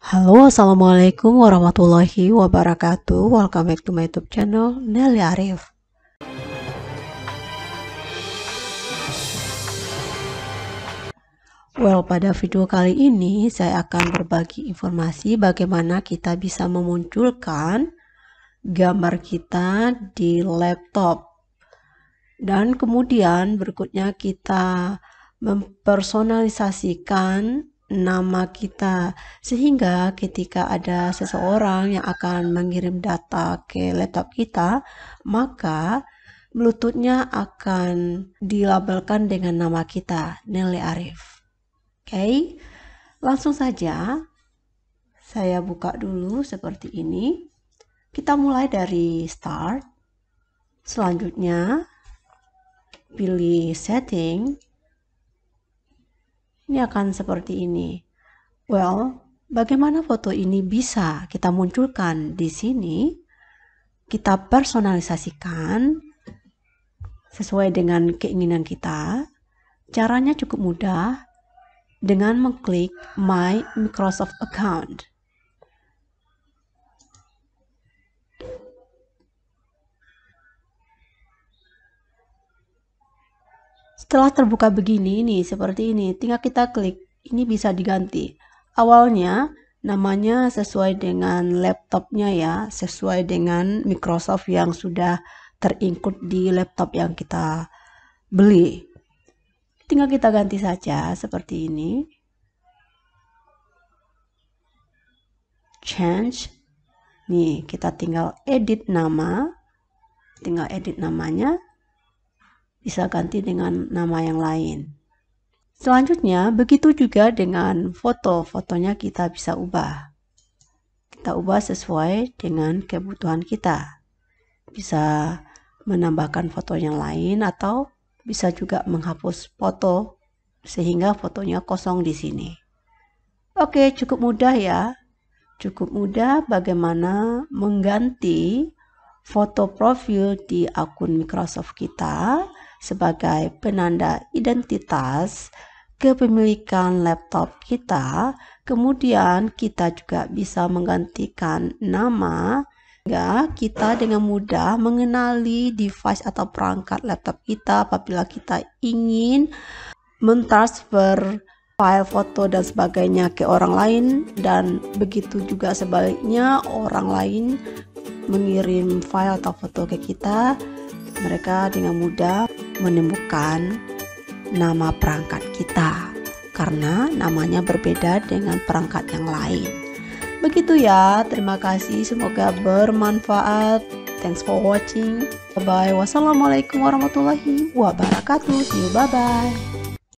Halo, Assalamualaikum warahmatullahi wabarakatuh. Welcome back to my YouTube channel, Nelly Arif. Well, pada video kali ini saya akan berbagi informasi bagaimana kita bisa memunculkan gambar kita di laptop. Dan kemudian berikutnya kita mempersonalisasikan nama kita sehingga ketika ada seseorang yang akan mengirim data ke laptop kita maka Bluetoothnya akan dilabelkan dengan nama kita Nelly Arif oke okay? langsung saja saya buka dulu seperti ini kita mulai dari start selanjutnya pilih setting ini akan seperti ini. Well, bagaimana foto ini bisa kita munculkan di sini? Kita personalisasikan sesuai dengan keinginan kita. Caranya cukup mudah dengan mengklik My Microsoft Account. Setelah terbuka begini nih, seperti ini, tinggal kita klik. Ini bisa diganti. Awalnya namanya sesuai dengan laptopnya ya, sesuai dengan Microsoft yang sudah terinput di laptop yang kita beli. Tinggal kita ganti saja seperti ini. Change. Nih, kita tinggal edit nama. Tinggal edit namanya bisa ganti dengan nama yang lain. Selanjutnya, begitu juga dengan foto. Fotonya kita bisa ubah. Kita ubah sesuai dengan kebutuhan kita. Bisa menambahkan foto yang lain atau bisa juga menghapus foto sehingga fotonya kosong di sini. Oke, cukup mudah ya. Cukup mudah bagaimana mengganti foto profil di akun Microsoft kita sebagai penanda identitas kepemilikan laptop kita. Kemudian kita juga bisa menggantikan nama sehingga kita dengan mudah mengenali device atau perangkat laptop kita apabila kita ingin mentransfer file foto dan sebagainya ke orang lain dan begitu juga sebaliknya orang lain mengirim file atau foto ke kita mereka dengan mudah menemukan nama perangkat kita karena namanya berbeda dengan perangkat yang lain. Begitu ya, terima kasih. Semoga bermanfaat. Thanks for watching. Bye bye. Wassalamualaikum warahmatullahi wabarakatuh. See you. Bye bye.